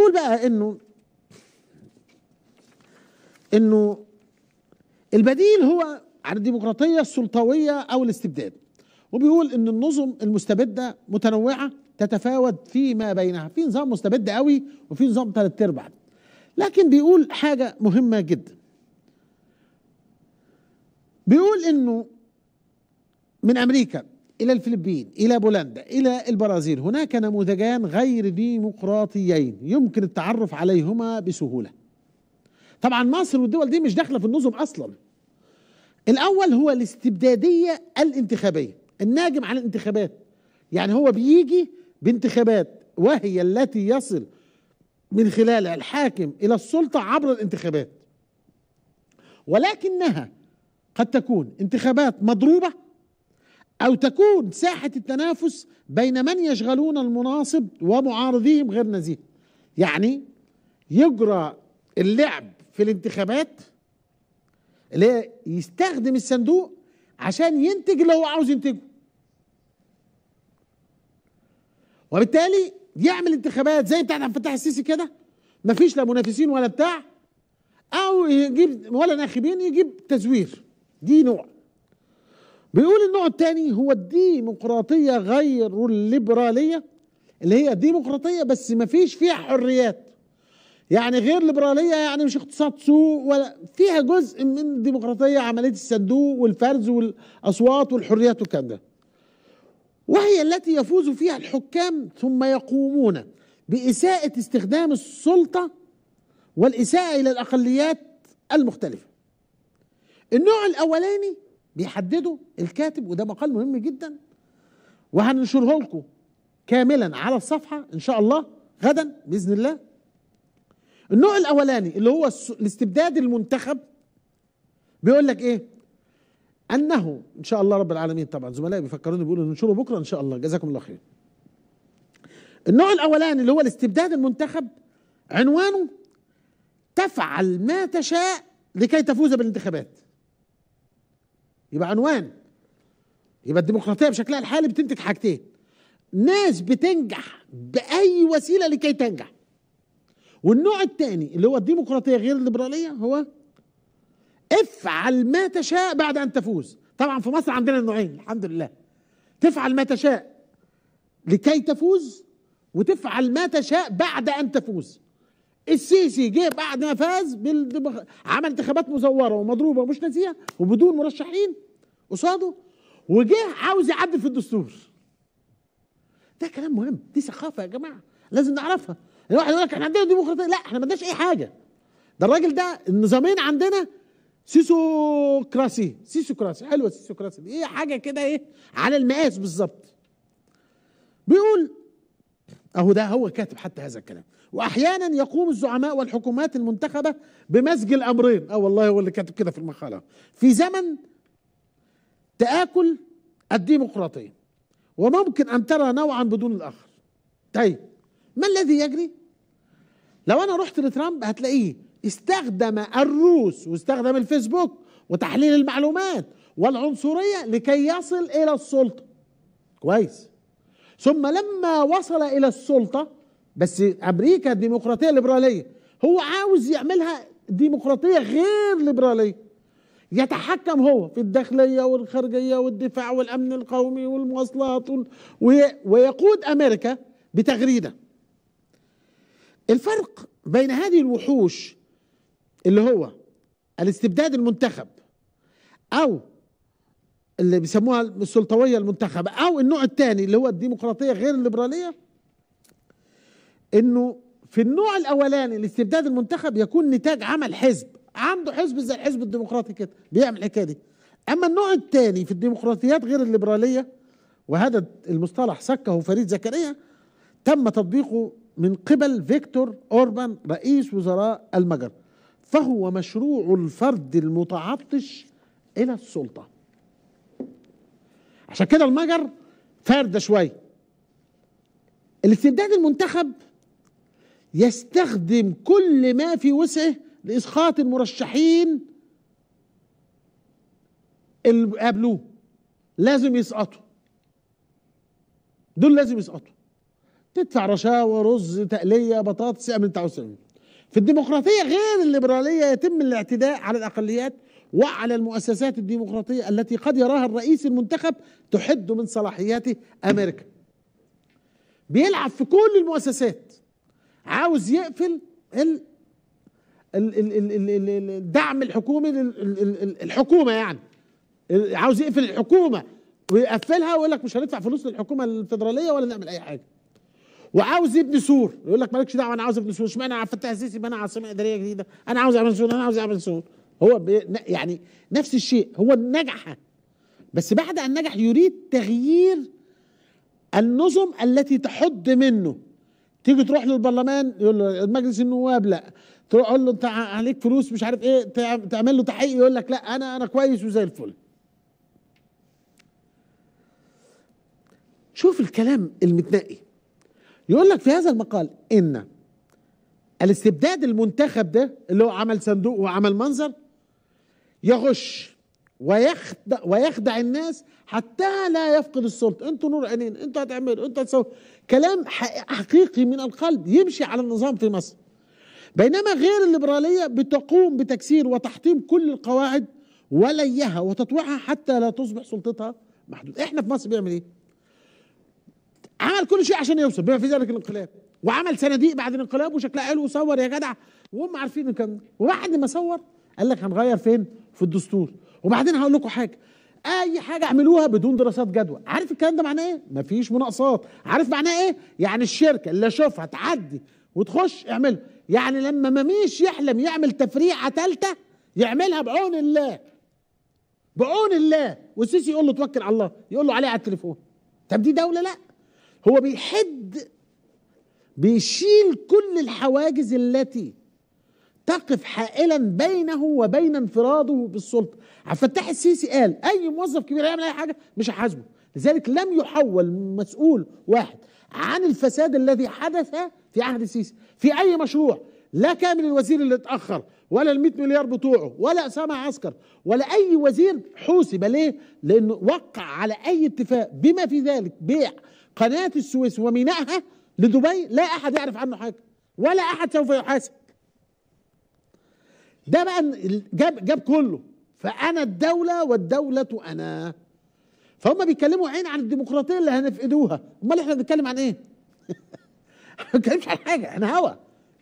نقول بقى انه انه البديل هو عن الديمقراطيه السلطويه او الاستبداد وبيقول ان النظم المستبده متنوعه تتفاوت فيما بينها في نظام مستبد قوي وفي نظام ثلاث ارباع لكن بيقول حاجه مهمه جدا بيقول انه من امريكا إلى الفلبين إلى بولندا إلى البرازيل هناك نموذجان غير ديمقراطيين يمكن التعرف عليهما بسهولة طبعا مصر والدول دي مش داخلة في النظم أصلا الأول هو الاستبدادية الانتخابية الناجم عن الانتخابات يعني هو بيجي بانتخابات وهي التي يصل من خلالها الحاكم إلى السلطة عبر الانتخابات ولكنها قد تكون انتخابات مضروبة أو تكون ساحة التنافس بين من يشغلون المناصب ومعارضيهم غير نزيه يعني يجرى اللعب في الانتخابات اللي يستخدم الصندوق عشان ينتج اللي هو عاوز ينتجه وبالتالي يعمل انتخابات زي بتاعت عبد الفتاح السيسي كده مفيش لا منافسين ولا بتاع او يجيب ولا ناخبين يجيب تزوير دي نوع بيقول النوع الثاني هو الديمقراطية غير الليبرالية اللي هي ديمقراطية بس ما فيش فيها حريات يعني غير ليبرالية يعني مش اقتصاد سوق ولا فيها جزء من الديمقراطية عملية الصندوق والفرز والأصوات والحريات والكلام ده وهي التي يفوز فيها الحكام ثم يقومون بإساءة استخدام السلطة والإساءة إلى الأقليات المختلفة النوع الأولاني بيحدده الكاتب وده مقال مهم جدا وهننشره لكم كاملا على الصفحه ان شاء الله غدا باذن الله النوع الاولاني اللي هو الاستبداد المنتخب بيقول لك ايه انه ان شاء الله رب العالمين طبعا زملائي بيفكروني بيقولوا ننشره بكره ان شاء الله جزاكم الله خير النوع الاولاني اللي هو الاستبداد المنتخب عنوانه تفعل ما تشاء لكي تفوز بالانتخابات يبقى عنوان يبقى الديمقراطيه بشكلها الحالي بتنتج حاجتين ناس بتنجح باي وسيله لكي تنجح والنوع الثاني اللي هو الديمقراطيه غير الليبراليه هو افعل ما تشاء بعد ان تفوز طبعا في مصر عندنا النوعين الحمد لله تفعل ما تشاء لكي تفوز وتفعل ما تشاء بعد ان تفوز السيسي جه بعد ما فاز بالدبخ... عمل انتخابات مزوره ومضروبه ومش نازيه وبدون مرشحين قصاده وجه عاوز يعدل في الدستور ده كلام مهم دي ثقافه يا جماعه لازم نعرفها الواحد يقول لك احنا عندنا ديمقراطيه لا احنا ما عندناش اي حاجه ده الراجل ده النظامين عندنا سيسوكراسي سيسوكراسي حلوه السيسوكراسي دي ايه حاجه كده ايه على المقاس بالظبط بيقول أهو ده هو كاتب حتى هذا الكلام وأحيانا يقوم الزعماء والحكومات المنتخبة بمزج الأمرين أه والله هو اللي كاتب كده في المقالة في زمن تآكل الديمقراطية وممكن أن ترى نوعا بدون الآخر طيب ما الذي يجري؟ لو أنا رحت لترامب هتلاقيه استخدم الروس واستخدم الفيسبوك وتحليل المعلومات والعنصرية لكي يصل إلى السلطة كويس ثم لما وصل الى السلطه بس امريكا ديمقراطيه ليبراليه هو عاوز يعملها ديمقراطيه غير ليبراليه يتحكم هو في الداخليه والخارجيه والدفاع والامن القومي والمواصلات ويقود امريكا بتغريده الفرق بين هذه الوحوش اللي هو الاستبداد المنتخب او اللي بيسموها السلطويه المنتخبه او النوع الثاني اللي هو الديمقراطيه غير الليبراليه انه في النوع الاولاني الاستبداد المنتخب يكون نتاج عمل حزب عنده حزب زي الحزب الديمقراطي كده بيعمل الحكايه دي اما النوع الثاني في الديمقراطيات غير الليبراليه وهذا المصطلح سكه فريد زكريا تم تطبيقه من قبل فيكتور اوربان رئيس وزراء المجر فهو مشروع الفرد المتعطش الى السلطه عشان كده المجر فارده شويه الاستبداد المنتخب يستخدم كل ما في وسعه لاسقاط المرشحين اللي قابلوه لازم يسقطوا دول لازم يسقطوا تدفع رشاوى رز تقليه بطاطس اعمل انت عاوز في الديمقراطيه غير الليبراليه يتم الاعتداء على الاقليات وعلى المؤسسات الديمقراطية التي قد يراها الرئيس المنتخب تحد من صلاحياته أمريكا بيلعب في كل المؤسسات عاوز يقفل الدعم الحكومي الحكومة يعني عاوز يقفل الحكومة ويقفلها ويقول لك مش هندفع فلوس للحكومة الفيدرالية ولا نعمل أي حاجة وعاوز يبني سور يقول لك مالكش دعوه انا عاوز ابني سور اشمعنى عبد الفتاح السيسي بنى عاصمه اداريه جديده انا عاوز اعمل سور انا عاوز اعمل سور هو يعني نفس الشيء هو نجح بس بعد أن نجح يريد تغيير النظم التي تحد منه تيجي تروح للبرلمان يقول له مجلس النواب لا تروح له انت عليك فلوس مش عارف ايه تعمل له تحقيق يقول لك لا انا انا كويس وزي الفل شوف الكلام المتنقي يقول لك في هذا المقال ان الاستبداد المنتخب ده اللي هو عمل صندوق وعمل منظر يغش ويخدع, ويخدع الناس حتى لا يفقد السلطة انتوا نور عينين انتوا هتعملوا انتوا هتسوي كلام حقيقي من القلب يمشي على النظام في مصر بينما غير الليبرالية بتقوم بتكسير وتحطيم كل القواعد وليها وتطويعها حتى لا تصبح سلطتها محدودة احنا في مصر بيعمل ايه عمل كل شيء عشان يوصل بما في ذلك الانقلاب وعمل صناديق بعد الانقلاب وشكلها حلو وصور يا جدع وهم عارفين الكلام وبعد ما صور قال لك هنغير فين في الدستور وبعدين هقول لكم حاجه اي حاجه اعملوها بدون دراسات جدوى عارف الكلام ده معناه ايه مفيش مناقصات عارف معناه ايه يعني الشركه اللي اشوفها تعدي وتخش اعملها يعني لما مميش يحلم يعمل تفريعه ثالثه يعملها بعون الله بعون الله والسيسي يقول له توكل على الله يقول له عليه على التليفون طب دي دوله لا هو بيحد بيشيل كل الحواجز التي تقف حائلا بينه وبين انفراده بالسلطه عبد الفتاح السيسي قال اي موظف كبير هيعمل اي حاجه مش هحاسبه لذلك لم يحول مسؤول واحد عن الفساد الذي حدث في عهد السيسي في اي مشروع لا كامل الوزير اللي اتاخر ولا ال 100 مليار بتوعه ولا اسامه عسكر ولا اي وزير حوسب ليه؟ لانه وقع على اي اتفاق بما في ذلك بيع قناه السويس ومينائها لدبي لا احد يعرف عنه حاجه ولا احد سوف يحاسب ده بقى جاب جاب كله فانا الدوله والدوله انا فهم بيتكلموا عين عن الديمقراطيه اللي هنفقدوها امال احنا بنتكلم عن ايه ما بنتكلمش عن حاجه احنا هوا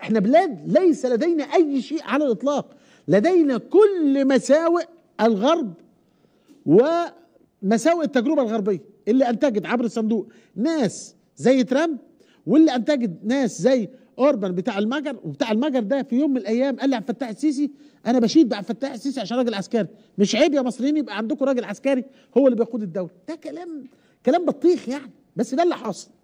احنا بلاد ليس لدينا اي شيء على الاطلاق لدينا كل مساوئ الغرب ومساوئ التجربه الغربيه اللي انتجت عبر الصندوق ناس زي ترامب واللي انتجت ناس زي اوربان بتاع المجر وبتاع المجر ده في يوم من الايام قال لعبد الفتاح السيسي انا بشيد بعبد الفتاح السيسي عشان راجل عسكري مش عيب يا مصريين يبقى عندكم راجل عسكري هو اللي بيقود الدوله ده كلام كلام بطيخ يعني بس ده اللي حاصل